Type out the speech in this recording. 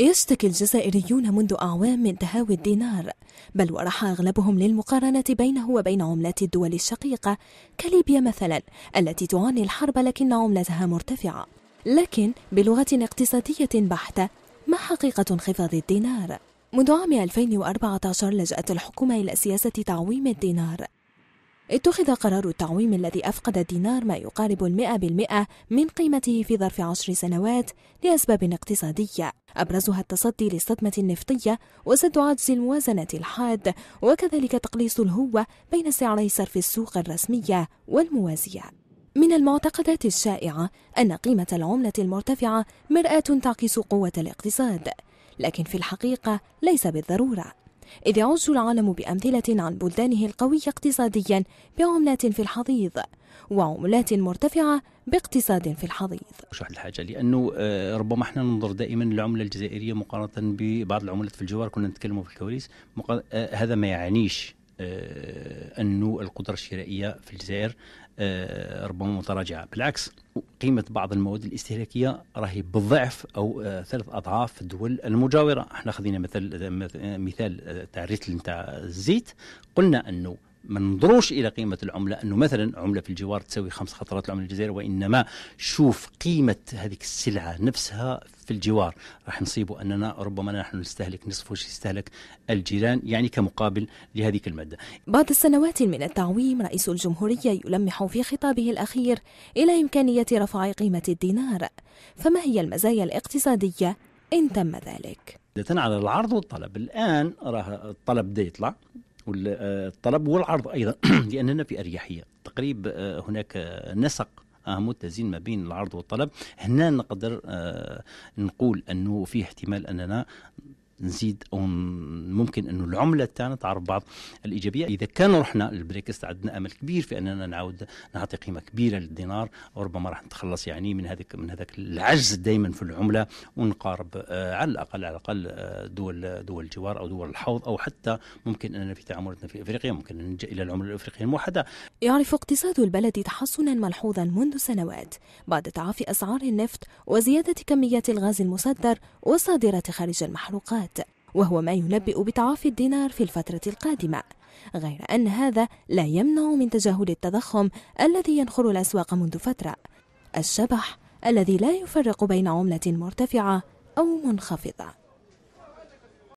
يشتكي الجزائريون منذ أعوام من تهاوي الدينار بل ورح أغلبهم للمقارنة بينه وبين عملات الدول الشقيقة كليبيا مثلا التي تعاني الحرب لكن عملتها مرتفعة لكن بلغة اقتصادية بحتة ما حقيقة انخفاض الدينار؟ منذ عام 2014 لجأت الحكومة إلى سياسة تعويم الدينار اتخذ قرار التعويم الذي أفقد الدينار ما يقارب المئة بالمئة من قيمته في ظرف عشر سنوات لأسباب اقتصادية أبرزها التصدي للصدمة النفطية وسد عجز الموازنة الحاد وكذلك تقليص الهوة بين سعري صرف السوق الرسمية والموازية من المعتقدات الشائعة أن قيمة العملة المرتفعة مرآة تعكس قوة الاقتصاد لكن في الحقيقة ليس بالضرورة إذ يعز العالم بأمثلة عن بلدانه القوية اقتصاديا بعملات في الحضيض وعملات مرتفعة باقتصاد في الحضيض. شو الحاجة لأنه آه، ربما احنا ننظر دائما للعملة الجزائرية مقارنة ببعض العملات في الجوار كنا نتكلم في الكواليس آه، هذا ما يعنيش آه، أنه القدرة الشرائية في الجزائر آه، ربما متراجعة بالعكس قيمة بعض المواد الاستهلاكية راهي بالضعف أو آه، ثلاث أضعاف الدول المجاورة احنا خذينا مثل مثال تاع الريتل نتاع الزيت قلنا أنه ما ننظروش الى قيمه العمله انه مثلا عمله في الجوار تساوي خمس خطرات العمله الجزائريه وانما شوف قيمه هذيك السلعه نفسها في الجوار راح نصيبوا اننا ربما نحن نستهلك نصف وش يستهلك الجيران يعني كمقابل لهذه الماده. بعد السنوات من التعويم رئيس الجمهوريه يلمح في خطابه الاخير الى امكانيه رفع قيمه الدينار فما هي المزايا الاقتصاديه ان تم ذلك؟ على العرض والطلب الان راه الطلب بدا يطلع آه، الطلب والعرض ايضا لاننا في اريحيه تقريب آه، هناك نسق آه، متزن ما بين العرض والطلب هنا نقدر نقول انه فيه احتمال اننا نزيد ممكن انه العمله تاعنا تعرف بعض الايجابيه اذا كان رحنا للبريك عندنا امل كبير في اننا نعاود نعطي قيمه كبيره للدينار وربما راح نتخلص يعني من هذاك من هذاك العجز دائما في العمله ونقارب آه، على الاقل على الاقل آه، دول دول الجوار او دول الحوض او حتى ممكن اننا في تعاملاتنا في افريقيا ممكن نلجا الى العمله الافريقيه الموحده. يعرف اقتصاد البلد تحسنا ملحوظا منذ سنوات بعد تعافي اسعار النفط وزياده كميات الغاز المصدر والصادرات خارج المحروقات. وهو ما ينبئ بتعافي الدينار في الفترة القادمة غير أن هذا لا يمنع من تجاهل التضخم الذي ينخر الأسواق منذ فترة الشبح الذي لا يفرق بين عملة مرتفعة أو منخفضة